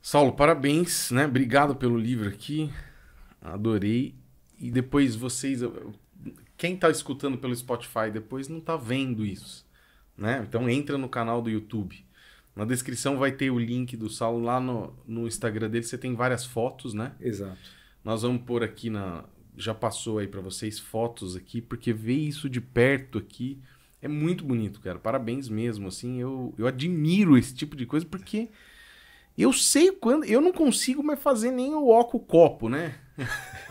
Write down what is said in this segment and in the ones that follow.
Saulo, parabéns, né? Obrigado pelo livro aqui. Adorei. E depois vocês. Quem está escutando pelo Spotify depois não está vendo isso. Né? Então entra no canal do YouTube. Na descrição vai ter o link do Saulo lá no, no Instagram dele. Você tem várias fotos, né? Exato. Nós vamos pôr aqui na. Já passou aí para vocês fotos aqui, porque ver isso de perto aqui é muito bonito, cara. Parabéns mesmo. Assim, eu, eu admiro esse tipo de coisa porque. É eu sei quando. Eu não consigo mais fazer nem o óculos copo, né?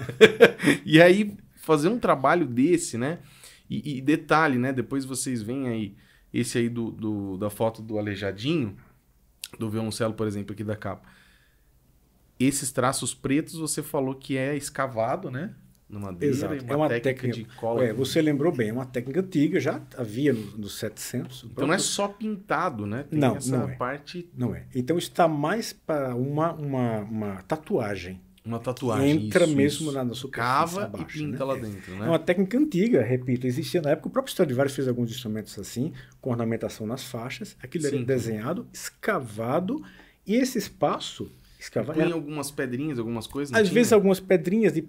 e aí, fazer um trabalho desse, né? E, e, detalhe, né? Depois vocês veem aí esse aí do, do da foto do Alejadinho, do violoncelo, por exemplo, aqui da capa. Esses traços pretos você falou que é escavado, né? no madeira Exato. Uma é uma técnica, técnica, de cola. É, você lembrou bem, é uma técnica antiga, já havia nos no 700. Então não é só pintado, né? Tem não, essa não é. parte... Não é. Então está mais para uma, uma, uma tatuagem. Uma tatuagem, Entra isso, mesmo isso. na sua Cava abaixo, e pinta né? lá é. dentro, né? É uma técnica antiga, repito, existia na época. O próprio Stradivarius fez alguns instrumentos assim, com ornamentação nas faixas. Aquilo Sim. era desenhado, escavado, e esse espaço escava. Põe é. algumas pedrinhas, algumas coisas. Às tinha? vezes algumas pedrinhas de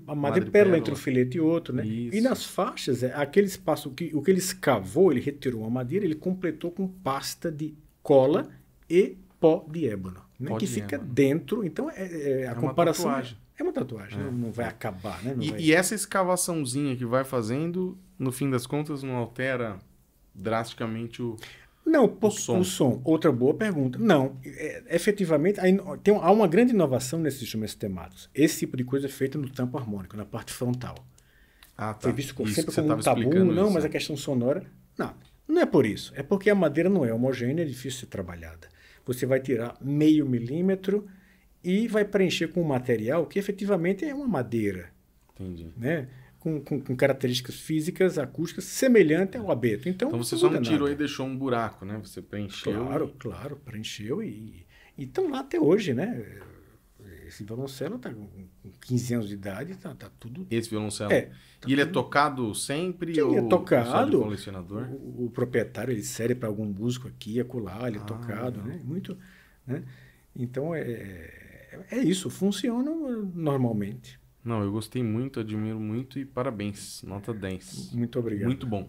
pérola entre um filete e outro, né? Isso. E nas faixas, é, aquele espaço que o que ele escavou, ele retirou a madeira, ele completou com pasta de cola e pó de ébano, né? que fica ébano. dentro. Então é, é, é a é comparação. Uma tatuagem. É uma tatuagem, é. Não, vai acabar, né? E, vai... e essa escavaçãozinha que vai fazendo, no fim das contas, não altera drasticamente o não, por, o, som. o som. Outra boa pergunta. Não, é, efetivamente, aí, tem, há uma grande inovação nesses instrumentos temáticos. Esse tipo de coisa é feita no tampo harmônico, na parte frontal. Ah, tá. Foi visto com sempre como um tabu, não, isso. mas a questão sonora. Não, não é por isso. É porque a madeira não é homogênea, é difícil de ser trabalhada. Você vai tirar meio milímetro e vai preencher com um material que efetivamente é uma madeira. Entendi. Né? com, com, com, características físicas, acústicas, semelhante ao abeto. Então, então você só não tirou nada. e deixou um buraco, né? Você preencheu. Claro, e... claro, preencheu e estão lá até hoje, né? Esse violoncelo está com 15 anos de idade, está tá tudo. Esse violoncelo? É, tá e tudo... ele é tocado sempre? Sim, ou... é, é tocado. O, colecionador? O, o, proprietário ele serve para algum músico aqui, acolá, ele é ah, tocado, né? não. né? Muito. Né? Então é, é, é isso, funciona normalmente. Não, eu gostei muito, admiro muito e parabéns. Nota 10. Muito obrigado. Muito bom.